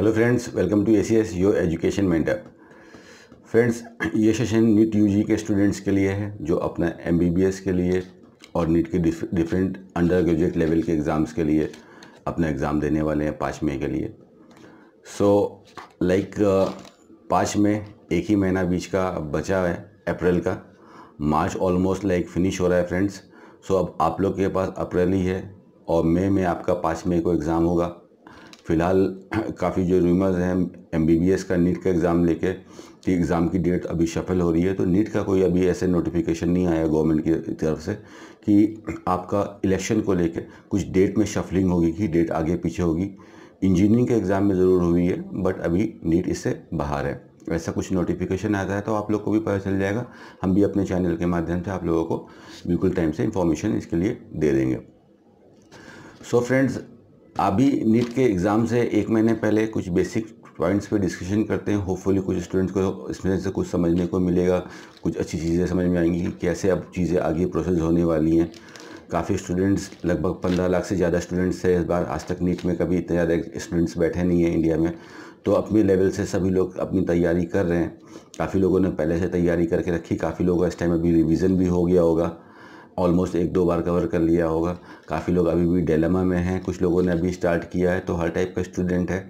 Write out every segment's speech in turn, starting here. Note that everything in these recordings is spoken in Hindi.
Hello friends welcome to A C S your education mentup friends ये सेशन नीट यूजी के स्टूडेंट्स के लिए है जो अपना एमबीबीएस के लिए और नीट के डिफरेंट अंडर ग्रेजुएट लेवल के एग्ज़ाम्स के लिए अपना एग्ज़ाम देने वाले हैं पाँच मई के लिए सो लाइक uh, पाँच मई एक ही महीना बीच का बचा है अप्रैल का मार्च ऑलमोस्ट लाइक फिनिश हो रहा है फ्रेंड्स सो so, अब आप लोग के पास अप्रैल ही है और मई में आपका पाँच मई को एग्ज़ाम होगा फ़िलहाल काफ़ी जो रूमर्स हैं एम बी बी एस का नीट का एग्ज़ाम लेके कि एग्ज़ाम की डेट अभी शफल हो रही है तो नीट का कोई अभी ऐसे नोटिफिकेशन नहीं आया गवर्नमेंट की तरफ से कि आपका इलेक्शन को लेकर कुछ डेट में शफलिंग होगी कि डेट आगे पीछे होगी इंजीनियरिंग के एग्ज़ाम में ज़रूर हुई है बट अभी नीट इससे बाहर है ऐसा कुछ नोटिफिकेशन आता है तो आप लोग को भी पता चल जाएगा हम भी अपने चैनल के माध्यम से आप लोगों को बिल्कुल टाइम से इंफॉर्मेशन इसके लिए दे देंगे सो so फ्रेंड्स अभी नीट के एग्ज़ाम से एक महीने पहले कुछ बेसिक पॉइंट्स पे डिस्कशन करते हैं होपफुली कुछ स्टूडेंट्स को इसमें से कुछ समझने को मिलेगा कुछ अच्छी चीज़ें समझ में आएंगी कि कैसे अब चीज़ें आगे प्रोसेस होने वाली हैं काफ़ी स्टूडेंट्स लगभग पंद्रह लाख से ज़्यादा स्टूडेंट्स है इस बार आज तक नीट में कभी इतने ज़्यादा स्टूडेंट्स बैठे नहीं हैं इंडिया में तो अपने लेवल से सभी लोग अपनी तैयारी कर रहे हैं काफ़ी लोगों ने पहले से तैयारी करके रखी काफ़ी लोगों का इस टाइम अभी रिविज़न भी हो गया होगा ऑलमोस्ट एक दो बार कवर कर लिया होगा काफ़ी लोग अभी भी डेलमा में हैं कुछ लोगों ने अभी स्टार्ट किया है तो हर टाइप का स्टूडेंट है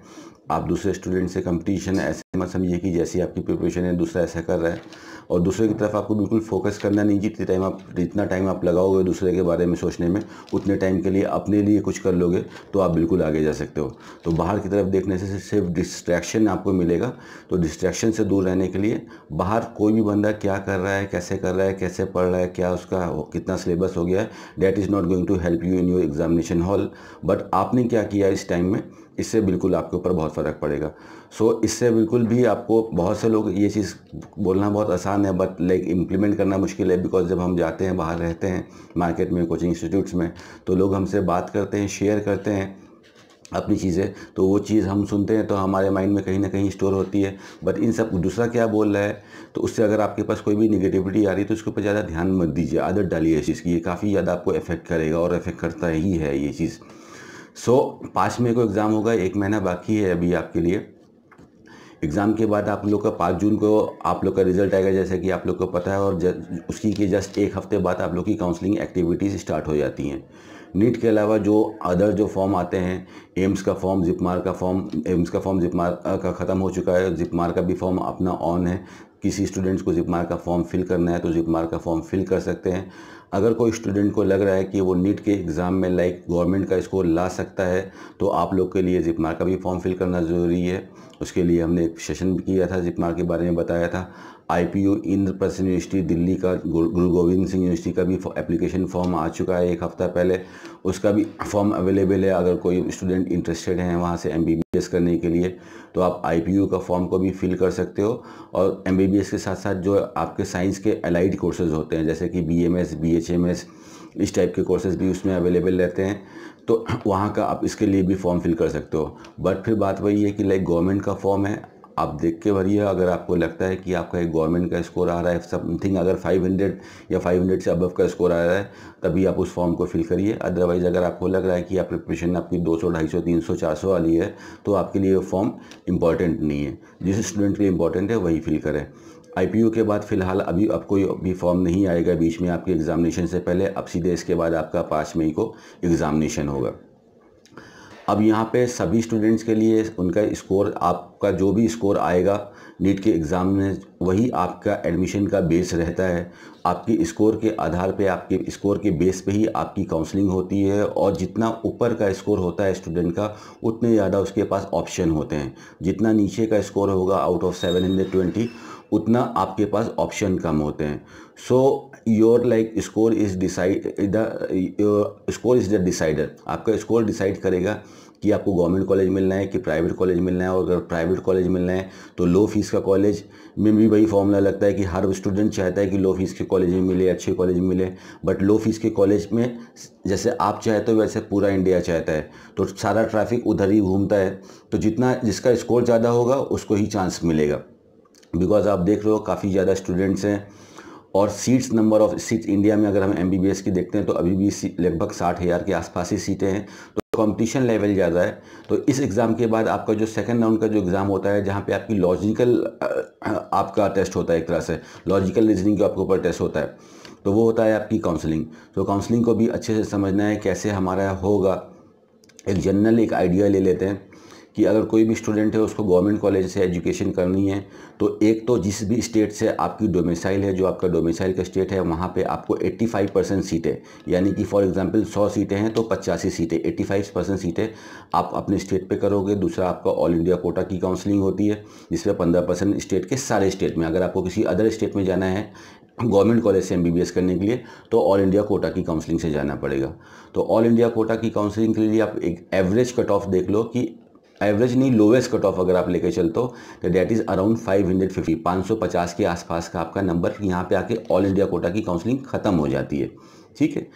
आप दूसरे स्टूडेंट से कंपटीशन है ऐसे मत समझिए कि जैसी आपकी प्रिपरेशन है दूसरा ऐसा कर रहा है और दूसरे की तरफ आपको बिल्कुल फोकस करना नहीं जितने टाइम आप जितना टाइम आप लगाओगे दूसरे के बारे में सोचने में उतने टाइम के लिए अपने लिए कुछ कर लोगे तो आप बिल्कुल आगे जा सकते हो तो बाहर की तरफ देखने से सिर्फ डिस्ट्रैक्शन आपको मिलेगा तो डिस्ट्रैक्शन से दूर रहने के लिए बाहर कोई भी बंदा क्या कर रहा है कैसे कर रहा है कैसे पढ़ रहा है क्या उसका कितना सिलेबस हो गया है that is not going to help you in your examination hall but आपने क्या किया इस टाइम में इससे बिल्कुल आपके ऊपर बहुत फ़र्क पड़ेगा सो so, इससे बिल्कुल भी आपको बहुत से लोग ये चीज़ बोलना बहुत आसान है बट लाइक इम्प्लीमेंट करना मुश्किल है बिकॉज जब हम जाते हैं बाहर रहते हैं मार्केट में कोचिंग इंस्टीट्यूट्स में तो लोग हमसे बात करते हैं शेयर करते हैं अपनी चीज़ें तो वो चीज़ हम सुनते हैं तो हमारे माइंड में कहीं ना कहीं स्टोर होती है बट इन सब दूसरा क्या बोल रहा है तो उससे अगर आपके पास कोई भी निगेटिविटी आ रही है तो उसके ऊपर ज़्यादा ध्यान मत दीजिए आदत डालिए इस चीज़ की ये काफ़ी ज़्यादा आपको इफेक्ट करेगा और इफेक्ट करता ही है ये चीज़ सो पाँच मई को एग्ज़ाम होगा एक महीना बाकी है अभी आपके लिए एग्ज़ाम के बाद आप लोग का पाँच जून को आप लोग का रिजल्ट आएगा जैसे कि आप लोग को पता है और ज, उसकी के जस्ट एक हफ्ते बाद आप लोग की काउंसलिंग एक्टिविटीज़ स्टार्ट हो जाती हैं नीट के अलावा जो अदर जो फॉर्म आते हैं एम्स का फॉर्म जिपमार का फॉर्म एम्स का फॉर्म जिपमार का ख़त्म हो चुका है जिपमार का भी फॉर्म अपना ऑन है किसी स्टूडेंट्स को जिपमार का फॉर्म फिल करना है तो जिपमार का फॉर्म फिल कर सकते हैं अगर कोई स्टूडेंट को लग रहा है कि वो नीट के एग्ज़ाम में लाइक गवर्नमेंट का स्कोर ला सकता है तो आप लोग के लिए जिपमार का भी फॉर्म फिल करना ज़रूरी है उसके लिए हमने एक सेशन भी किया था जिपमा के बारे में बताया था IPU U Prastha university Delhi का गुरु गोविंद सिंह यूनिवर्सिटी का भी एप्लीकेशन फॉर्म आ चुका है एक हफ़्ता पहले उसका भी फॉर्म अवेलेबल है अगर कोई स्टूडेंट इंटरेस्टेड हैं वहाँ से एम करने के लिए तो आप आई का फॉर्म को भी फिल कर सकते हो और एम के साथ साथ जो आपके साइंस के अलाइड कोर्सेज़ होते हैं जैसे कि बी एम इस टाइप के कोर्सेज़ भी उसमें अवेलेबल रहते हैं तो वहाँ का आप इसके लिए भी फॉर्म फिल कर सकते हो बट फिर बात वही है कि लाइक गवर्नमेंट का फॉर्म है आप देख के भरिए अगर आपको लगता है कि आपका एक गवर्नमेंट का स्कोर आ रहा है समथिंग अगर 500 या 500 से अबव का स्कोर आ रहा है तभी आप उस फॉर्म को फिल करिए अदरवाइज़ अगर आपको लग रहा है कि आप प्रिपरेशन आपकी 200, 250, 300, 400 वाली है तो आपके लिए फॉर्म इंपॉर्टेंट नहीं है जिस स्टूडेंट के लिए इंपॉर्टेंट है वही फिल करें आई के बाद फ़िलहाल अभी अब कोई भी फॉर्म नहीं आएगा बीच में आपके एग्ज़ामिनेशन से पहले अब सीधे इसके बाद आपका पाँच मई को एग्ज़ामिनेशन होगा अब यहाँ पे सभी स्टूडेंट्स के लिए उनका स्कोर आपका जो भी स्कोर आएगा नीट के एग्ज़ाम में वही आपका एडमिशन का बेस रहता है आपके स्कोर के आधार पे आपके स्कोर के बेस पे ही आपकी काउंसलिंग होती है और जितना ऊपर का स्कोर होता है स्टूडेंट का उतने ज़्यादा उसके पास ऑप्शन होते हैं जितना नीचे का स्कोर होगा out of seven hundred twenty उतना आपके पास ऑप्शन कम होते हैं so your like score is decide the score is the decider आपका स्कोर डिसाइड करेगा कि आपको गवर्नमेंट कॉलेज मिलना है कि प्राइवेट कॉलेज मिलना है और अगर प्राइवेट कॉलेज मिलना है तो लो फीस का कॉलेज में भी वही फॉर्मूला लगता है कि हर स्टूडेंट चाहता है कि लो फीस के कॉलेज में मिले अच्छे कॉलेज में मिले बट लो फीस के कॉलेज में जैसे आप चाहते हो वैसे पूरा इंडिया चाहता है तो सारा ट्रैफिक उधर ही घूमता है तो जितना जिसका स्कोर ज़्यादा होगा उसको ही चांस मिलेगा बिकॉज आप देख रहे हो काफ़ी ज़्यादा स्टूडेंट्स हैं और seats number of seats India में अगर हम एम की देखते हैं तो अभी भी लगभग साठ हज़ार के आसपास ही सीटें हैं तो कंपटीशन लेवल ज़्यादा है तो इस एग्ज़ाम के बाद आपका जो सेकंड राउंड का जो एग्ज़ाम होता है जहाँ पे आपकी लॉजिकल आपका टेस्ट होता है एक तरह से लॉजिकल रीजनिंग के आपके ऊपर टेस्ट होता है तो वो होता है आपकी काउंसलिंग तो काउंसलिंग को भी अच्छे से समझना है कैसे हमारा होगा एक जनरल एक आइडिया ले लेते हैं कि अगर कोई भी स्टूडेंट है उसको गवर्नमेंट कॉलेज से एजुकेशन करनी है तो एक तो जिस भी स्टेट से आपकी डोमिसाइल है जो आपका डोमिसाइल का स्टेट है वहाँ पे आपको 85 परसेंट सीटें यानी कि फॉर एग्जांपल 100 सीटें हैं तो पचासी सीटें 85 परसेंट सीटें आप अपने स्टेट पे करोगे दूसरा आपका ऑल इंडिया कोटा की काउंसलिंग होती है जिसमें पंद्रह परसेंट स्टेट के सारे स्टेट में अगर आपको किसी अदर स्टेट में जाना है गवर्नमेंट कॉलेज से एम करने के लिए तो ऑल इंडिया कोटा की काउंसलिंग से जाना पड़ेगा तो ऑल इंडिया कोटा की काउंसलिंग के लिए आप एक एवरेज कट ऑफ देख लो कि एवरेज नहीं लोवेस्ट कट ऑफ अगर आप लेकर चलते हो तो डैट इज़ अराउंड 550 पचास के आसपास का आपका नंबर यहाँ पे आके ऑल इंडिया कोटा की काउंसलिंग खत्म हो जाती है ठीक है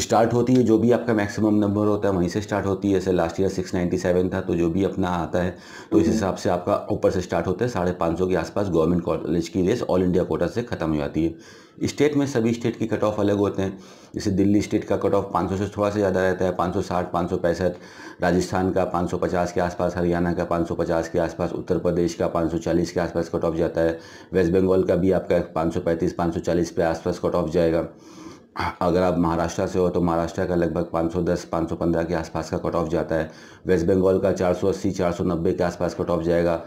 स्टार्ट होती है जो भी आपका मैक्सिमम नंबर होता है वहीं से स्टार्ट होती है जैसे लास्ट ईयर 697 था तो जो भी अपना आता है तो इस हम्म। हिसाब से आपका ऊपर से स्टार्ट होता है साढ़े पाँच सौ के आसपास गवर्नमेंट कॉलेज की रेस ऑल इंडिया कोटा से ख़त्म हो जाती है स्टेट में सभी स्टेट के कट ऑफ अलग होते हैं जैसे दिल्ली स्टेट का कट ऑफ पाँच से थोड़ा सा ज़्यादा रहता है पाँच सौ राजस्थान का पाँच के आसपास हरियाणा का पाँच के आसपास उत्तर प्रदेश का पाँच के आसपास कट ऑफ जाता है वेस्ट बंगाल का भी आपका 535, 540 पे आसपास कट ऑफ जाएगा अगर आप महाराष्ट्र से हो तो महाराष्ट्र का लगभग 510 515 के आसपास का कट ऑफ जाता है वेस्ट बंगाल का 480 490 के आसपास कट ऑफ जाएगा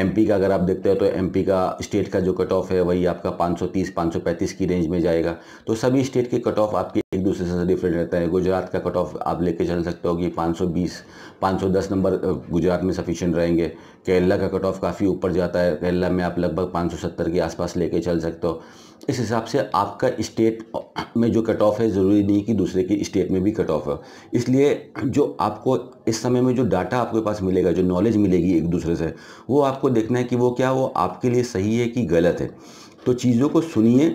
एमपी का अगर आप देखते हो तो एमपी का स्टेट का जो कट ऑफ है वही आपका 530 535 की रेंज में जाएगा तो सभी स्टेट के कट ऑफ आपके एक दूसरे से डिफरेंट रहता है गुजरात का कट ऑफ आप लेके चल सकते हो कि पाँच सौ नंबर गुजरात में सफिशेंट रहेंगे केरला का कट ऑफ काफ़ी ऊपर जाता है केरला में आप लगभग पाँच के आसपास लेके चल सकते हो इस हिसाब से आपका स्टेट में जो कट ऑफ है ज़रूरी नहीं कि दूसरे के स्टेट में भी कट ऑफ है इसलिए जो आपको इस समय में जो डाटा आपके पास मिलेगा जो नॉलेज मिलेगी एक दूसरे से वो आपको देखना है कि वो क्या वो आपके लिए सही है कि गलत है तो चीज़ों को सुनिए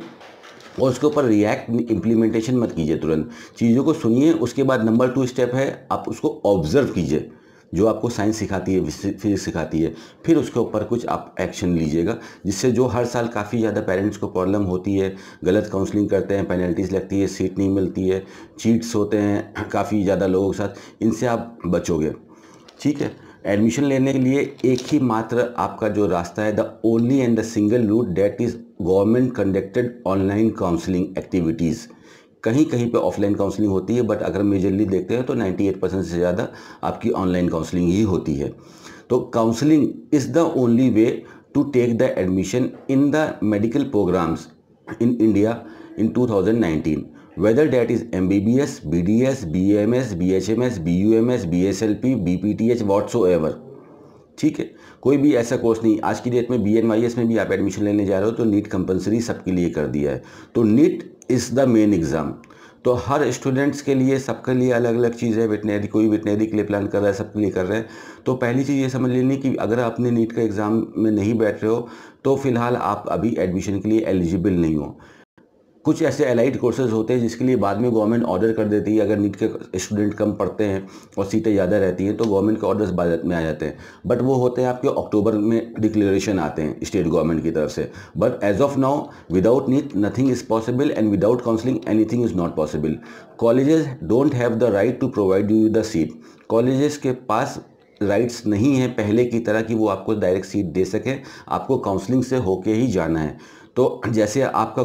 और उसके ऊपर रिएक्ट इम्प्लीमेंटेशन मत कीजिए तुरंत चीज़ों को सुनिए उसके बाद नंबर टू स्टेप है आप उसको ऑब्ज़र्व कीजिए जो आपको साइंस सिखाती है फिजिक्स सिखाती है फिर उसके ऊपर कुछ आप एक्शन लीजिएगा जिससे जो हर साल काफ़ी ज़्यादा पेरेंट्स को प्रॉब्लम होती है गलत काउंसलिंग करते हैं पेनल्टीज़ लगती है सीट नहीं मिलती है चीट्स होते हैं काफ़ी ज़्यादा लोगों के साथ इनसे आप बचोगे ठीक है एडमिशन लेने के लिए एक ही मात्र आपका जो रास्ता है the only and the single route that is government conducted online counselling activities कहीं कहीं पे ऑफलाइन काउंसलिंग होती है बट अगर मेजरली देखते हैं तो 98 परसेंट से ज़्यादा आपकी ऑनलाइन काउंसलिंग ही होती है तो counselling is the only way to take the admission in the medical programmes in India इन 2019 whether that is MBBS, BDS, BMS, BHMS, BUMS, BSLP, BPTH, whatsoever. ठीक है कोई भी ऐसा कोर्स नहीं आज की डेट में बी में भी आप एडमिशन लेने जा रहे हो तो नीट कंपलसरी सबके लिए कर दिया है तो NEET is the main exam तो हर स्टूडेंट्स के लिए सबके लिए अलग अलग चीज़ है वेटनरी कोई वेटनरी के लिए प्लान कर रहा है सबके लिए कर रहे हैं तो पहली चीज़ ये समझ लेनी कि अगर आप अपने नीट का एग्ज़ाम में नहीं बैठ रहे हो तो फ़िलहाल आप अभी एडमिशन के लिए एलिजिबल नहीं हो कुछ ऐसे एलाइड कोर्सेज होते हैं जिसके लिए बाद में गवर्नमेंट ऑर्डर कर देती है अगर नीट के स्टूडेंट कम पढ़ते हैं और सीटें ज़्यादा रहती हैं तो गवर्नमेंट के ऑर्डर्स बाद में आ जाते हैं बट वो होते हैं आपके अक्टूबर में डिक्लेरेशन आते हैं स्टेट गवर्नमेंट की तरफ से but as of now without NEET nothing is possible and without counselling anything is not possible colleges don't have the right to provide you the seat colleges के पास राइट्स नहीं है पहले की तरह कि वो आपको डायरेक्ट सीट दे सकें आपको काउंसलिंग से होके ही जाना है तो जैसे आपका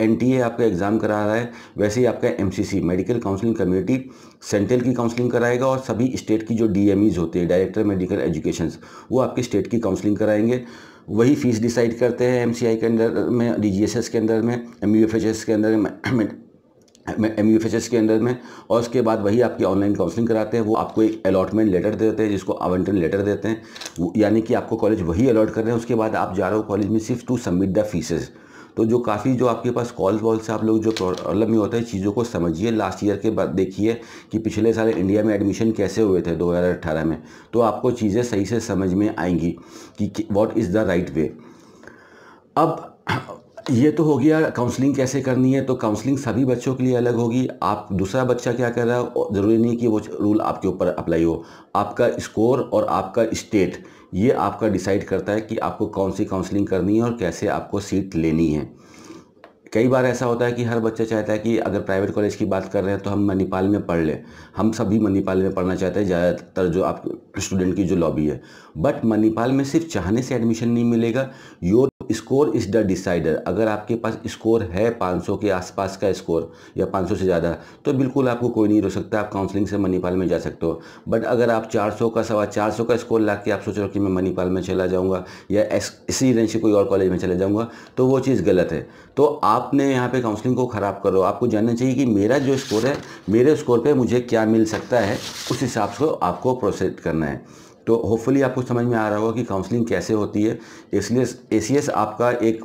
एनटीए आपका एग्ज़ाम करा रहा है वैसे ही आपका MCC medical counselling community central की काउंसलिंग कराएगा और सभी स्टेट की जो डीएमईज होते हैं डायरेक्टर मेडिकल एजुकेशन वो आपकी स्टेट की काउंसलिंग कराएंगे वही फीस डिसाइड करते हैं एम के अंदर में डी के अंदर में एम के अंदर में एम यू के अंदर में और उसके बाद वही आपकी ऑनलाइन काउंसलिंग कराते हैं वो आपको एक अलॉटमेंट लेटर देते हैं जिसको आवंटन लेटर देते हैं यानी कि आपको कॉलेज वही अलॉट कर रहे हैं उसके बाद आप जा रहे हो कॉलेज में सिर्फ टू सबमिट द फीसेज़ तो जो काफ़ी जो आपके पास कॉल वॉल्स से आप लोग जो प्रॉब्लम में होता है चीज़ों को समझिए लास्ट ईयर के बाद देखिए कि पिछले साल इंडिया में एडमिशन कैसे हुए थे 2018 में तो आपको चीज़ें सही से समझ में आएंगी कि what is the right way अब ये तो हो गया काउंसलिंग कैसे करनी है तो काउंसलिंग सभी बच्चों के लिए अलग होगी आप दूसरा बच्चा क्या कर रहा है ज़रूरी नहीं कि वो रूल आपके ऊपर अप्लाई हो आपका स्कोर और आपका स्टेट ये आपका डिसाइड करता है कि आपको कौन सी काउंसलिंग करनी है और कैसे आपको सीट लेनी है कई बार ऐसा होता है कि हर बच्चा चाहता है कि अगर प्राइवेट कॉलेज की बात कर रहे हैं तो हम मणिपाल में पढ़ लें हम सभी मणिपाल में पढ़ना चाहते हैं ज़्यादातर जो आप स्टूडेंट की जो लॉबी है बट मणिपाल में सिर्फ चाहने से एडमिशन नहीं मिलेगा your score is the decider अगर आपके पास स्कोर है 500 के आसपास का स्कोर या 500 से ज़्यादा तो बिल्कुल आपको कोई नहीं रोक सकता आप काउंसलिंग से मणिपाल में जा सकते हो बट अगर आप 400 का सवा 400 का स्कोर ला के आप सोच रहे हो कि मैं मणिपाल में चला जाऊँगा या इसी रेंज से कोई और कॉलेज में चला जाऊँगा तो वो चीज़ गलत है तो आपने यहाँ पर काउंसलिंग को ख़राब करो आपको जानना चाहिए कि मेरा जो स्कोर है मेरे स्कोर पर मुझे क्या मिल सकता है उस हिसाब से आपको प्रोसेस करना है तो होपफुली आपको समझ में आ रहा होगा कि काउंसलिंग कैसे होती है इसलिए ए आपका एक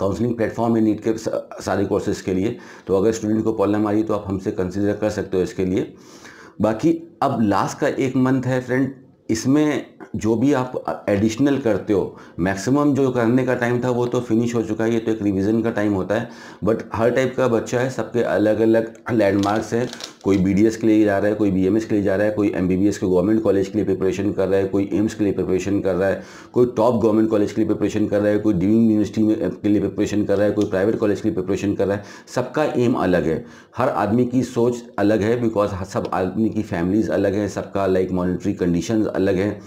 काउंसलिंग प्लेटफॉर्म है नीट के सारे कोर्सेज के लिए तो अगर स्टूडेंट को प्रॉब्लम आ रही तो आप हमसे कंसिडर कर सकते हो इसके लिए बाकी अब लास्ट का एक मंथ है फ्रेंड इसमें जो भी आप एडिशनल करते हो मैक्सिमम जो करने का टाइम था वो तो फिनिश हो चुका है ये तो एक रिवीजन का टाइम होता है बट हर टाइप का बच्चा है सबके अलग अलग लैंडमार्क्स हैं कोई बी के लिए जा रहा है कोई बी के लिए जा रहा है कोई एम के गवर्नमेंट कॉलेज के लिए प्रिपरेशन कर रहा है कोई एम्स के लिए प्रिपरेशन कर रहा है कोई टॉप गवर्नमेंट कॉलेज के लिए प्रिपरेशन कर रहा है कोई डीम यूनिवर्सिटी में के लिए प्रिपरेशन कर रहा है कोई प्राइवेट कॉलेज के लिए प्रिपरेशन कर रहा है सबका एम अलग है हर आदमी की सोच अलग है बिकॉज सब आदमी की फैमिलीज़ अलग हैं सबका लाइक मॉनिटरी कंडीशन अलग हैं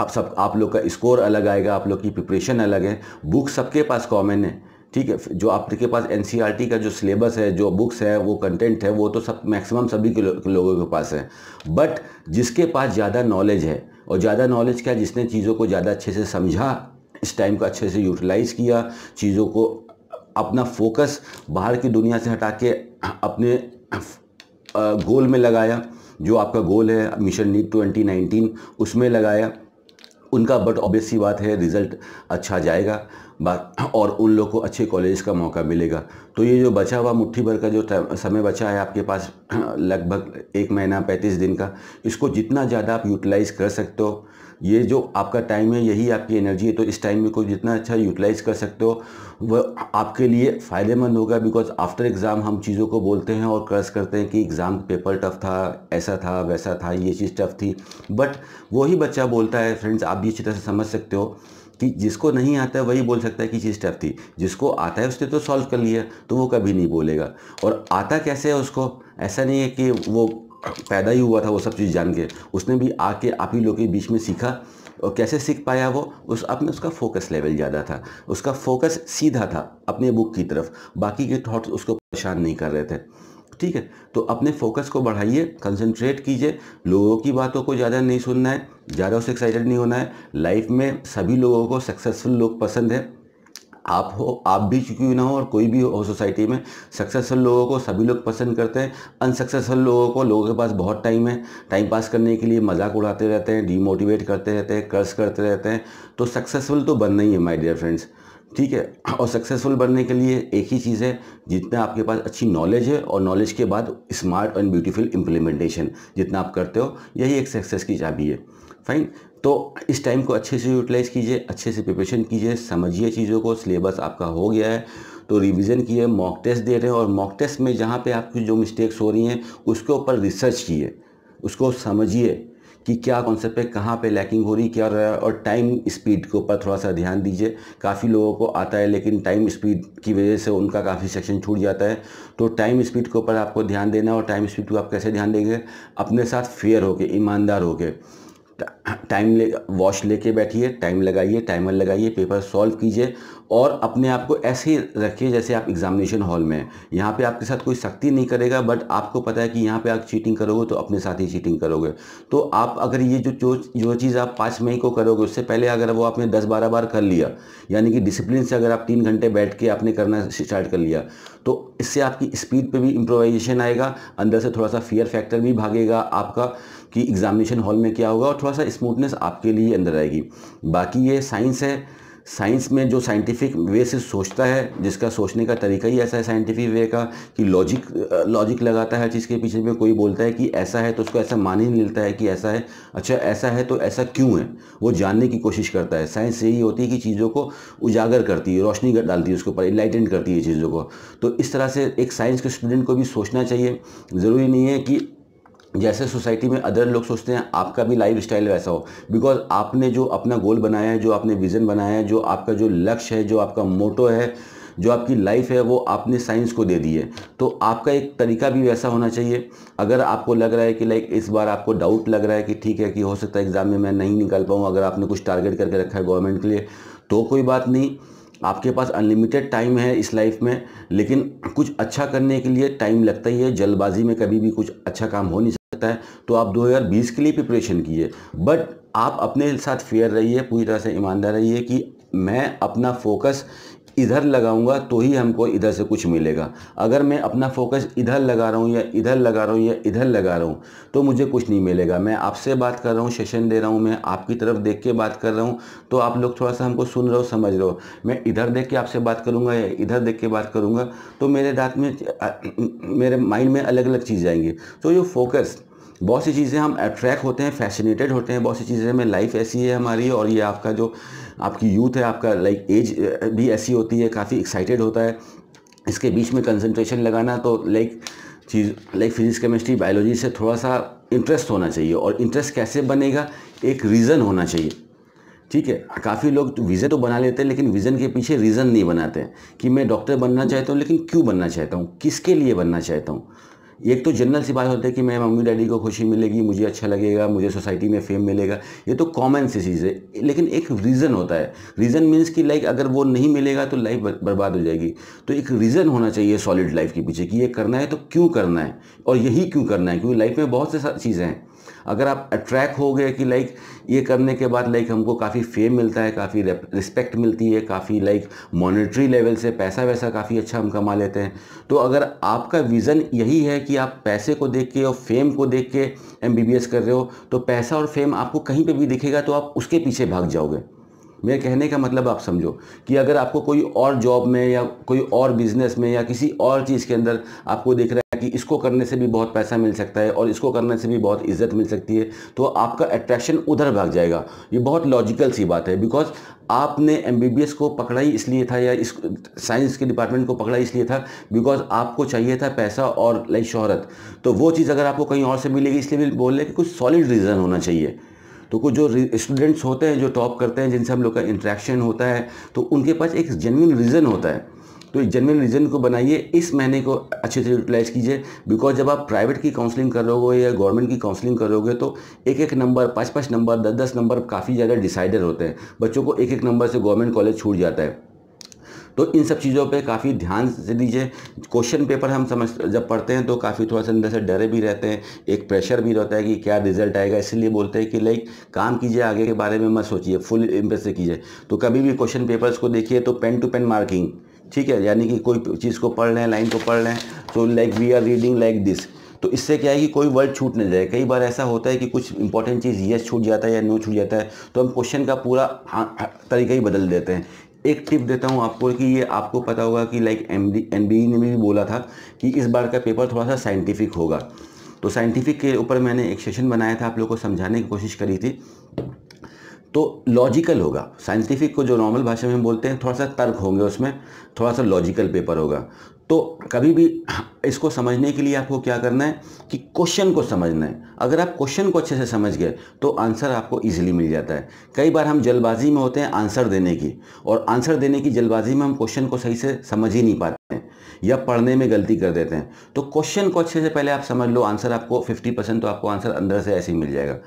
आप सब आप लोग का स्कोर अलग आएगा आप लोग की प्रिपरेशन अलग है बुक सबके पास कॉमन है ठीक है जो आपके पास एन e का जो सिलेबस है जो बुक्स है वो कंटेंट है वो तो सब मैक्सिमम सभी के लो, लोगों के पास है बट जिसके पास ज़्यादा नॉलेज है और ज़्यादा नॉलेज क्या जिसने चीज़ों को ज़्यादा अच्छे से समझा इस टाइम को अच्छे से यूटिलाइज़ किया चीज़ों को अपना फोकस बाहर की दुनिया से हटा के अपने गोल में लगाया जो आपका गोल है मिशन नीट ट्वेंटी उसमें लगाया उनका बट ऑबियसली बात है रिज़ल्ट अच्छा जाएगा बात और उन लोग को अच्छे कॉलेज का मौका मिलेगा तो ये जो बचा हुआ मुट्ठी भर का जो समय बचा है आपके पास लगभग एक महीना पैंतीस दिन का इसको जितना ज़्यादा आप यूटिलाइज़ कर सकते हो ये जो आपका टाइम है यही आपकी एनर्जी है तो इस टाइम में को जितना अच्छा यूटिलाइज़ कर सकते हो वह आपके लिए फ़ायदेमंद होगा बिकॉज आफ्टर एग्ज़ाम हम चीज़ों को बोलते हैं और कर्ज करते हैं कि एग्ज़ाम पेपर टफ था ऐसा था वैसा था ये चीज़ टफ थी बट वही बच्चा बोलता है फ्रेंड्स आप भी अच्छी तरह से समझ सकते हो कि जिसको नहीं आता है वही बोल सकता है कि चीज़ टफ थी जिसको आता है उसने तो सॉल्व कर लिया तो वो कभी नहीं बोलेगा और आता कैसे है उसको ऐसा नहीं है कि वो पैदा ही हुआ था वो सब चीज़ जान के उसने भी आके आप ही लोग के बीच में सीखा और कैसे सीख पाया वो उस अपने उसका फोकस लेवल ज़्यादा था उसका फोकस सीधा था अपने बुक की तरफ बाकी के थॉट्स उसको परेशान नहीं कर रहे थे ठीक है तो अपने फोकस को बढ़ाइए कंसंट्रेट कीजिए लोगों की बातों को ज़्यादा नहीं सुनना है ज़्यादा उससे एक्साइटेड नहीं होना है लाइफ में सभी लोगों को सक्सेसफुल लोग पसंद है आप हो आप भी क्यों ना हो और कोई भी हो सोसाइटी में सक्सेसफुल लोगों को सभी लोग पसंद करते हैं अनसक्सेसफुल लोगों को लोगों के पास बहुत टाइम है टाइम पास करने के लिए मजाक उड़ाते रहते हैं डीमोटिवेट करते रहते हैं कर्ज करते रहते हैं तो सक्सेसफुल तो बनना ही है माय डियर फ्रेंड्स ठीक है और सक्सेसफुल बनने के लिए एक ही चीज़ है जितना आपके पास अच्छी नॉलेज है और नॉलेज के बाद स्मार्ट एंड ब्यूटीफुल इम्प्लीमेंटेशन जितना आप करते हो यही एक सक्सेस की चाबी है फाइन तो इस टाइम को अच्छे से यूटिलाइज़ कीजिए अच्छे से प्रिपरेशन कीजिए समझिए चीज़ों को सिलेबस आपका हो गया है तो रिवीजन किए मॉक टेस्ट दे रहे हैं और मॉक टेस्ट में जहाँ पे आपकी जो मिस्टेक्स हो रही हैं उसके ऊपर रिसर्च किए उसको समझिए कि क्या कॉन्सेप्ट है कहाँ पे लैकिंग हो रही क्या रहा है और टाइम स्पीड के ऊपर थोड़ा सा ध्यान दीजिए काफ़ी लोगों को आता है लेकिन टाइम स्पीड की वजह से उनका काफ़ी सेक्शन छूट जाता है तो टाइम स्पीड के ऊपर आपको ध्यान देना और टाइम स्पीड को आप कैसे ध्यान देंगे अपने साथ फेयर होके ईमानदार होके टाइम ले वॉच लेके बैठिए टाइम लगाइए टाइमर लगाइए पेपर सॉल्व कीजिए और अपने आप को ऐसे ही रखिए जैसे आप एग्जामिनेशन हॉल में हैं यहाँ पे आपके साथ कोई सख्ती नहीं करेगा बट आपको पता है कि यहाँ पे आप चीटिंग करोगे तो अपने साथ ही चीटिंग करोगे तो आप अगर ये जो जो जो चीज़ आप पाँच मई को करोगे उससे पहले अगर वो आपने दस बारह बार कर लिया यानी कि डिसिप्लिन से अगर आप तीन घंटे बैठ के आपने करना स्टार्ट कर लिया तो इससे आपकी स्पीड पर भी इम्प्रोवाइजेशन आएगा अंदर से थोड़ा सा फियर फैक्टर भी भागेगा आपका कि एग्ज़ामिनेशन हॉल में क्या होगा और थोड़ा सा स्मूथनेस आपके लिए अंदर आएगी बाकी ये साइंस है साइंस में जो साइंटिफिक वे से सोचता है जिसका सोचने का तरीका ही ऐसा है साइंटिफिक वे का कि लॉजिक लॉजिक लगाता है हर चीज़ के पीछे में कोई बोलता है कि ऐसा है तो उसको ऐसा मान ही नहीं मिलता है कि ऐसा है अच्छा ऐसा है तो ऐसा क्यों है वो जानने की कोशिश करता है साइंस यही होती है कि चीज़ों को उजागर करती है रोशनी डालती है उसके ऊपर इलाइटेंड करती है चीज़ों को तो इस तरह से एक साइंस के स्टूडेंट को भी सोचना चाहिए ज़रूरी नहीं है कि जैसे सोसाइटी में अदर लोग सोचते हैं आपका भी लाइफ स्टाइल वैसा हो बिकॉज आपने जो अपना गोल बनाया है जो आपने विज़न बनाया है जो आपका जो लक्ष्य है जो आपका मोटो है जो आपकी लाइफ है वो आपने साइंस को दे दी है तो आपका एक तरीका भी वैसा होना चाहिए अगर आपको लग रहा है कि लाइक इस बार आपको डाउट लग रहा है कि ठीक है कि हो सकता है एग्ज़ाम में मैं नहीं निकल पाऊँ अगर आपने कुछ टारगेट करके रखा है गवर्नमेंट के लिए तो कोई बात नहीं आपके पास अनलिमिटेड टाइम है इस लाइफ में लेकिन कुछ अच्छा करने के लिए टाइम लगता ही है जल्दबाजी में कभी भी कुछ अच्छा काम हो नहीं है तो आप 2020 के लिए प्रिपरेशन कीजिए बट आप अपने साथ फेयर रहिए पूरी तरह से ईमानदार रहिए कि मैं अपना फोकस इधर लगाऊंगा तो ही हमको इधर से कुछ मिलेगा अगर मैं अपना फोकस इधर लगा रहा हूँ या इधर लगा रहा हूँ या इधर लगा रहा हूँ तो मुझे कुछ नहीं मिलेगा मैं आपसे बात कर रहा हूँ सेशन दे रहा हूँ मैं आपकी तरफ देख के बात कर रहा हूँ तो आप लोग थोड़ा सा हमको सुन रहे हो समझ रहे हो मैं इधर देख के आपसे बात करूँगा या इधर देख के बात करूँगा तो मेरे रात में मेरे माइंड में अलग अलग चीज़ आएंगी तो ये फोकस बहुत सी चीज़ें हम अट्रैक्ट होते हैं फैसिनेटेड होते हैं बहुत सी चीज़ें में लाइफ ऐसी है हमारी और ये आपका जो आपकी यूथ है आपका लाइक एज भी ऐसी होती है काफ़ी एक्साइटेड होता है इसके बीच में कंसंट्रेशन लगाना तो लाइक चीज़ लाइक फिजिक्स केमिस्ट्री बायोलॉजी से थोड़ा सा इंटरेस्ट होना चाहिए और इंटरेस्ट कैसे बनेगा एक रीज़न होना चाहिए ठीक है काफ़ी लोग विज़न तो, तो बना लेते हैं लेकिन विज़न के पीछे रीज़न नहीं बनाते हैं कि मैं डॉक्टर बनना चाहता हूँ लेकिन क्यों बनना चाहता हूँ किसके लिए बनना चाहता हूँ एक तो जनरल सी बात होती है कि मैं मम्मी डैडी को खुशी मिलेगी मुझे अच्छा लगेगा मुझे सोसाइटी में फेम मिलेगा ये तो कॉमन सी चीज़ है लेकिन एक रीज़न होता है रीज़न मीन्स कि लाइक अगर वो नहीं मिलेगा तो लाइफ बर्बाद हो जाएगी तो एक रीज़न होना चाहिए सॉलिड लाइफ के पीछे कि ये करना है तो क्यों करना है और यही क्यों करना है क्योंकि लाइफ में बहुत से चीज़ें हैं अगर आप अट्रैक्ट हो गए कि लाइक ये करने के बाद लाइक हमको काफ़ी फेम मिलता है काफ़ी रिस्पेक्ट मिलती है काफ़ी लाइक मॉनेटरी लेवल से पैसा वैसा काफ़ी अच्छा हम कमा लेते हैं तो अगर आपका विज़न यही है कि आप पैसे को देख के और फेम को देख के एम कर रहे हो तो पैसा और फेम आपको कहीं पर भी दिखेगा तो आप उसके पीछे भाग जाओगे मेरे कहने का मतलब आप समझो कि अगर आपको कोई और जॉब में या कोई और बिजनेस में या किसी और चीज़ के अंदर आपको देख रहा है कि इसको करने से भी बहुत पैसा मिल सकता है और इसको करने से भी बहुत इज्जत मिल सकती है तो आपका अट्रैक्शन उधर भाग जाएगा ये बहुत लॉजिकल सी बात है बिकॉज आपने एम को पकड़ा ही इसलिए था या इस साइंस के डिपार्टमेंट को पकड़ा इसलिए था बिकॉज आपको चाहिए था पैसा और लाइक शहरत तो वो चीज़ अगर आपको कहीं और से मिलेगी इसलिए भी बोल रहे कि कुछ सॉलिड रीज़न होना चाहिए तो कुछ जो स्टूडेंट्स होते हैं जो टॉप करते हैं जिनसे हम लोग का इंट्रैक्शन होता है तो उनके पास एक जेनविन रीज़न होता है तो जेनविन रीज़न को बनाइए इस महीने को अच्छे से यूटिलाइज़ कीजिए बिकॉज जब आप प्राइवेट की काउंसलिंग कर करोगे या गवर्नमेंट की काउंसलिंग करोगे तो एक एक नंबर पाँच पाँच नंबर दस दस नंबर काफ़ी ज़्यादा डिसाइडर होते हैं बच्चों को एक एक नंबर से गवर्नमेंट कॉलेज छूट जाता है तो इन सब चीज़ों पे काफ़ी ध्यान से दीजिए क्वेश्चन पेपर हम समझ जब पढ़ते हैं तो काफ़ी थोड़ा सा अंदर से डरे भी रहते हैं एक प्रेशर भी रहता है कि क्या रिजल्ट आएगा इसलिए बोलते हैं कि लाइक काम कीजिए आगे के बारे में मत सोचिए फुल इम्प्रेस से कीजिए तो कभी भी क्वेश्चन पेपर्स को देखिए तो पेन टू पेन मार्किंग ठीक है यानी कि कोई चीज़ को पढ़ लें लाइन को पढ़ लें तो like we are reading like this तो इससे क्या है कि कोई वर्ड छूट नहीं जाए कई बार ऐसा होता है कि कुछ इंपॉर्टेंट चीज़ यस छूट जाता है या नो छूट जाता है तो हम क्वेश्चन का पूरा तरीका ही बदल देते हैं एक टिप देता हूँ आपको कि ये आपको पता होगा कि लाइक एम डी ने भी बोला था कि इस बार का पेपर थोड़ा सा साइंटिफिक होगा तो साइंटिफिक के ऊपर मैंने एक सेशन बनाया था आप लोग को समझाने की कोशिश करी थी तो लॉजिकल होगा साइंटिफिक को जो नॉर्मल भाषा में बोलते हैं थोड़ा सा तर्क होंगे उसमें थोड़ा सा लॉजिकल पेपर होगा तो कभी भी इसको समझने के लिए आपको क्या करना है कि क्वेश्चन को समझना है अगर आप क्वेश्चन को अच्छे से समझ गए तो आंसर आपको इजीली मिल जाता है कई बार हम जल्दबाजी में होते हैं आंसर देने की और आंसर देने की जल्दबाजी में हम क्वेश्चन को सही से समझ ही नहीं पाते हैं या पढ़ने में गलती कर देते हैं तो क्वेश्चन को अच्छे से पहले आप समझ लो आंसर आपको फिफ्टी परसेंट तो आपको आंसर अंदर से ऐसे ही मिल जाएगा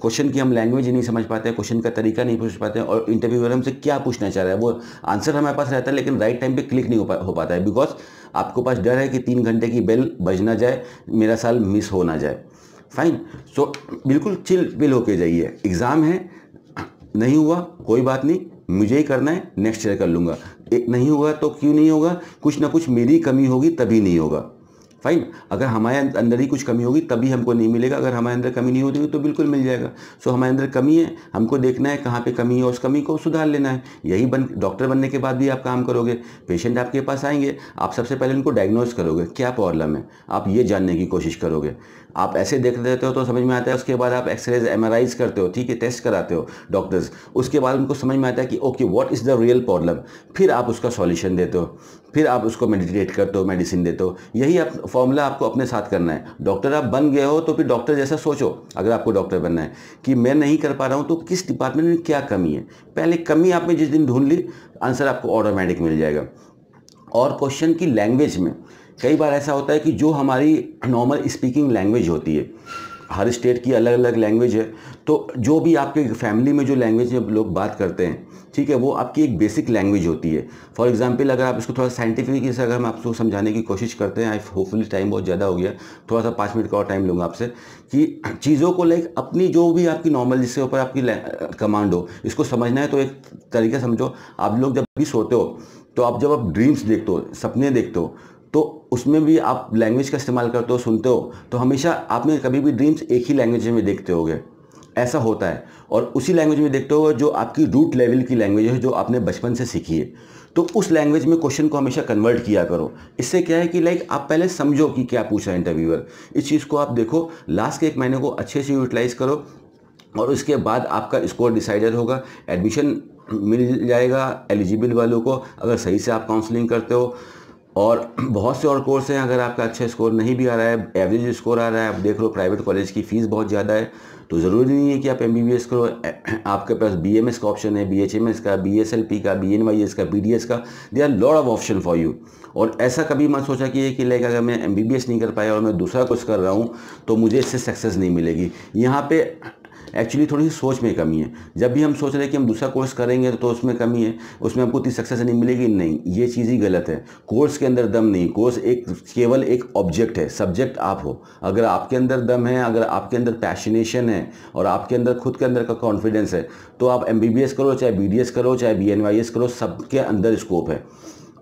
क्वेश्चन की हम लैंग्वेज ही नहीं समझ पाते हैं क्वेश्चन का तरीका नहीं पूछ पाते हैं और वाले हमसे क्या पूछना चाह रहा है वो आंसर हमारे पास रहता है लेकिन राइट टाइम पे क्लिक नहीं हो, पा, हो पाता है बिकॉज आपको पास डर है कि तीन घंटे की बेल बज ना जाए मेरा साल मिस हो ना जाए फाइन सो so, बिल्कुल चिल बिल होके जाइए एग्ज़ाम है नहीं हुआ कोई बात नहीं मुझे ही करना है नेक्स्ट ईयर कर लूँगा नहीं होगा तो क्यों नहीं होगा कुछ ना कुछ मेरी कमी होगी तभी नहीं होगा फाइन अगर हमारे अंदर ही कुछ कमी होगी तभी हमको नहीं मिलेगा अगर हमारे अंदर कमी नहीं होती तो बिल्कुल मिल जाएगा सो हमारे अंदर कमी है हमको देखना है कहाँ पे कमी है उस कमी को सुधार लेना है यही बन डॉक्टर बनने के बाद भी आप काम करोगे पेशेंट आपके पास आएंगे आप सबसे पहले उनको डायग्नोज करोगे क्या प्रॉब्लम है आप ये जानने की कोशिश करोगे आप ऐसे देख देते हो तो समझ में आता है उसके बाद आप एक्सरेज एम करते हो ठीक है टेस्ट कराते हो डॉक्टर्स उसके बाद उनको समझ में आता है कि okay what is the real problem फिर आप उसका सॉल्यूशन देते हो फिर आप उसको मेडिटेट कर दो मेडिसिन दे दो यही आप फॉर्मूला आपको अपने साथ करना है डॉक्टर आप बन गए हो तो फिर डॉक्टर जैसा सोचो अगर आपको डॉक्टर बनना है कि मैं नहीं कर पा रहा हूँ तो किस डिपार्टमेंट में क्या कमी है पहले कमी आपने जिस दिन ढूंढ ली आंसर आपको ऑटोमेटिक मिल जाएगा और क्वेश्चन की लैंग्वेज में कई बार ऐसा होता है कि जो हमारी नॉर्मल स्पीकिंग लैंग्वेज होती है हर स्टेट की अलग अलग लैंग्वेज है तो जो भी आपके फैमिली में जो लैंग्वेज में लोग बात करते हैं ठीक है वो आपकी एक बेसिक लैंग्वेज होती है फॉर एग्जाम्पल अगर आप इसको थोड़ा साइंटिफिकली से अगर हम आपको समझाने की कोशिश करते हैं आई होपफुली टाइम बहुत ज़्यादा हो गया थोड़ा सा पाँच मिनट का और टाइम लूँगा आपसे कि चीज़ों को लाइक अपनी जो भी आपकी नॉर्मल जिसके ऊपर आपकी कमांड हो इसको समझना है तो एक तरीके समझो आप लोग जब भी सोते हो तो आप जब आप ड्रीम्स देखते हो सपने देखते हो तो उसमें भी आप लैंग्वेज का इस्तेमाल करते हो सुनते हो तो हमेशा आपने कभी भी ड्रीम्स एक ही लैंग्वेज में देखते होगे ऐसा होता है और उसी लैंग्वेज में देखते हो जो आपकी रूट लेवल की लैंग्वेज है जो आपने बचपन से सीखी है तो उस लैंग्वेज में क्वेश्चन को हमेशा कन्वर्ट किया करो इससे क्या है कि लाइक आप पहले समझो कि क्या पूछा है इंटरव्यूअर इस चीज़ को आप देखो लास्ट के एक महीने को अच्छे से यूटिलाइज़ करो और उसके बाद आपका स्कोर डिसाइडेड होगा एडमिशन मिल जाएगा एलिजिबल वालों को अगर सही से आप काउंसलिंग करते हो और बहुत से और कोर्स हैं अगर आपका अच्छा स्कोर नहीं भी आ रहा है एवरेज स्कोर आ रहा है आप देख लो प्राइवेट कॉलेज की फ़ीस बहुत ज़्यादा है तो ज़रूरी नहीं है कि आप एम करो आपके पास बी का ऑप्शन है बी का बी का बी का बी का they are lot of option for you और ऐसा कभी मत सोचा कि ये कि लाइक अगर मैं एम नहीं कर पाया और मैं दूसरा कुछ कर रहा हूँ तो मुझे इससे सक्सेस नहीं मिलेगी यहाँ पर एक्चुअली थोड़ी सी सोच में कमी है जब भी हम सोच रहे हैं कि हम दूसरा कोर्स करेंगे तो, तो उसमें कमी है उसमें हमको उतनी सक्सेस नहीं मिलेगी नहीं ये चीज़ ही गलत है कोर्स के अंदर दम नहीं कोर्स एक केवल एक ऑब्जेक्ट है सब्जेक्ट आप हो अगर आपके अंदर दम है अगर आपके अंदर पैशनेशन है और आपके अंदर खुद के अंदर का कॉन्फिडेंस है तो आप एम करो चाहे बी करो चाहे बी करो सबके अंदर स्कोप है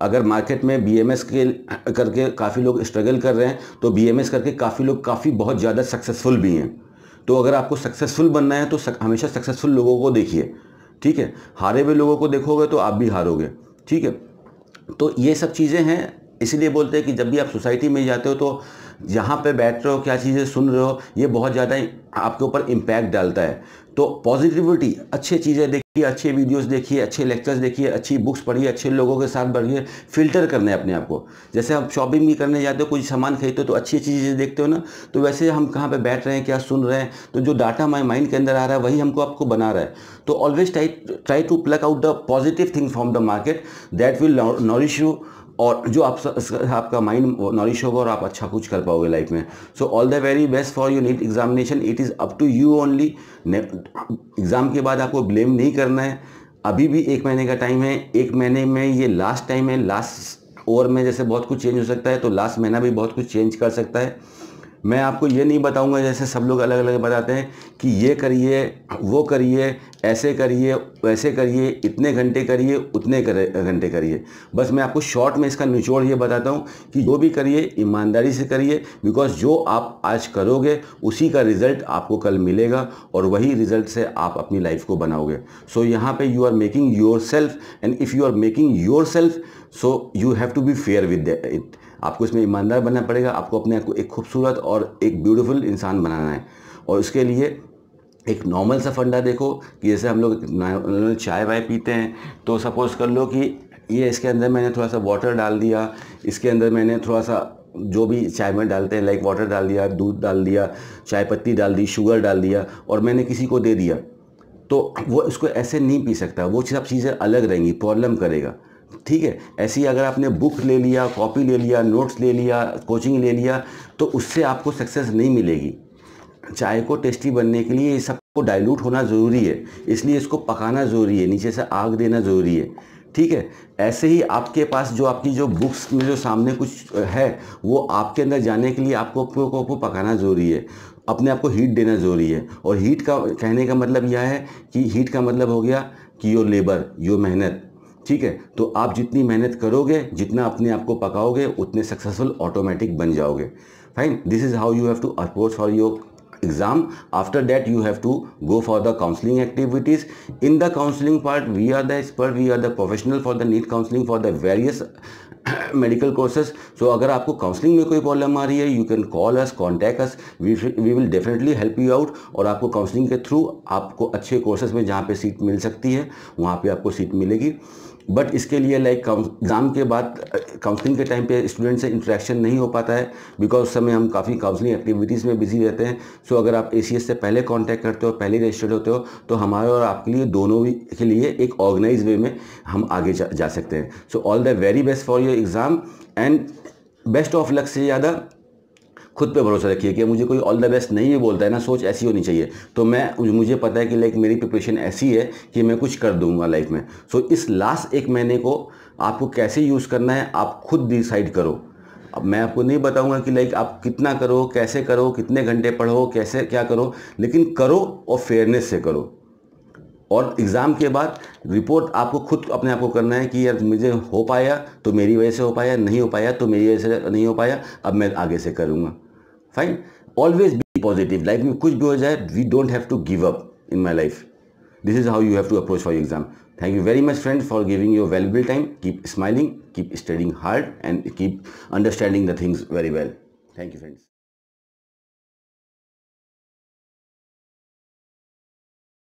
अगर मार्केट में बी के करके काफ़ी लोग स्ट्रगल कर रहे हैं तो बी करके काफ़ी लोग काफ़ी बहुत ज़्यादा सक्सेसफुल भी हैं तो अगर आपको सक्सेसफुल बनना है तो सक, हमेशा सक्सेसफुल लोगों को देखिए ठीक है हारे हुए लोगों को देखोगे तो आप भी हारोगे ठीक है तो ये सब चीज़ें हैं इसलिए बोलते हैं कि जब भी आप सोसाइटी में जाते हो तो जहाँ पे बैठ रहे हो क्या चीज़ें सुन रहे हो ये बहुत ज़्यादा आपके ऊपर इम्पैक्ट डालता है तो पॉजिटिविटी अच्छी चीज़ें देखिए अच्छे वीडियोस देखिए अच्छे लेक्चर्स देखिए अच्छी बुक्स पढ़िए अच्छे लोगों के साथ बढ़िए फिल्टर करने अपने आप को जैसे हम शॉपिंग भी करने जाते हो कुछ सामान खरीदते हो तो अच्छी अच्छी चीज़ें देखते हो ना तो वैसे हम कहाँ पर बैठ रहे हैं क्या सुन रहे हैं तो जो डाटा हमारे माइंड के अंदर आ रहा है वही हमको आपको बना रहा है तो always try try to pluck out the positive thing from the market that will nourish you और जो आप आपका माइंड नॉरिश होगा और आप अच्छा कुछ कर पाओगे लाइफ में so all the very best for your NEET examination it is up to you only exam के बाद आपको ब्लेम नहीं करना है अभी भी एक महीने का टाइम है एक महीने में ये लास्ट टाइम है लास्ट ओवर में जैसे बहुत कुछ चेंज हो सकता है तो लास्ट महीना भी बहुत कुछ चेंज कर सकता है मैं आपको ये नहीं बताऊंगा जैसे सब लोग अलग अलग बताते हैं कि ये करिए वो करिए ऐसे करिए वैसे करिए इतने घंटे करिए उतने घंटे करिए बस मैं आपको शॉर्ट में इसका निचोड़ ये बताता हूँ कि जो भी करिए ईमानदारी से करिए बिकॉज जो आप आज करोगे उसी का रिज़ल्ट आपको कल मिलेगा और वही रिज़ल्ट से आप अपनी लाइफ को बनाओगे सो so, यहाँ पे you are making yourself and if you are making yourself so you have to be fair with it आपको इसमें ईमानदार बनना पड़ेगा आपको अपने आप को एक खूबसूरत और एक ब्यूटीफुल इंसान बनाना है और उसके लिए एक नॉर्मल सा फंडा देखो कि जैसे हम लोग चाय वाय पीते हैं तो सपोज़ कर लो कि ये इसके अंदर मैंने थोड़ा सा वाटर डाल दिया इसके अंदर मैंने थोड़ा सा जो भी चाय में डालते हैं लाइक वाटर डाल दिया दूध डाल दिया चाय पत्ती डाल दी शुगर डाल दिया और मैंने किसी को दे दिया तो वो इसको ऐसे नहीं पी सकता वो सब चीज़ें अलग रहेंगी प्रॉब्लम करेगा ठीक है ऐसी अगर आपने बुक ले लिया कॉपी ले लिया नोट्स ले लिया कोचिंग ले लिया तो उससे आपको सक्सेस नहीं मिलेगी चाय को टेस्टी बनने के लिए ये सबको डाइल्यूट होना ज़रूरी है इसलिए इसको पकाना ज़रूरी है नीचे से आग देना ज़रूरी है ठीक है ऐसे ही आपके पास जो आपकी जो बुक्स में जो सामने कुछ है वो आपके अंदर जाने के लिए आपको को, को, को पकाना ज़रूरी है अपने आप को हीट देना ज़रूरी है और हीट का कहने का मतलब यह है कि हीट का मतलब हो गया कि योर लेबर योर मेहनत ठीक है तो आप जितनी मेहनत करोगे जितना अपने आप को पकाओगे उतने सक्सेसफुल ऑटोमेटिक बन जाओगे fine this is how you have to approach for your exam after that you have to go for the counselling activities in the counselling part we are the expert we are the professional for the NEET counselling for the various medical courses so अगर आपको काउंसलिंग में कोई प्रॉब्लम आ रही है you can call us contact us we will definitely help you out और आपको काउंसलिंग के थ्रू आपको अच्छे कोर्सेज में जहाँ पे सीट मिल सकती है वहाँ पे आपको सीट मिलेगी बट इसके लिए लाइक एग्ज़ाम के बाद काउंसलिंग के टाइम पे स्टूडेंट से इंट्रैक्शन नहीं हो पाता है बिकॉज उस समय हम काफ़ी काउंसलिंग एक्टिविटीज़ में बिजी रहते हैं सो so, अगर आप ए से पहले कॉन्टैक्ट करते हो पहले रजिस्टर्ड होते हो तो हमारे और आपके लिए दोनों के लिए एक ऑर्गेनाइज वे में हम आगे जा, जा सकते हैं so all the very best for your exam and best of luck से ज़्यादा खुद पे भरोसा रखिए कि मुझे कोई ऑल द बेस्ट नहीं भी बोलता है ना सोच ऐसी होनी चाहिए तो मैं मुझे पता है कि लाइक मेरी प्रिपरेशन ऐसी है कि मैं कुछ कर दूंगा लाइफ में सो so, इस लास्ट एक महीने को आपको कैसे यूज़ करना है आप खुद डिसाइड करो अब मैं आपको नहीं बताऊंगा कि लाइक आप कितना करो कैसे करो कितने घंटे पढ़ो कैसे क्या करो लेकिन करो और फेयरनेस से करो और एग्ज़ाम के बाद रिपोर्ट आपको खुद अपने आप को करना है कि यार मुझे हो पाया तो मेरी वजह से हो पाया नहीं हो पाया तो मेरी वजह से नहीं हो पाया अब मैं आगे से करूँगा fine always be positive life में कुछ भी हो जाए we don't have to give up in my life this is how you have to approach for your exam thank you very much friends for giving your valuable time keep smiling keep studying hard and keep understanding the things very well thank you friends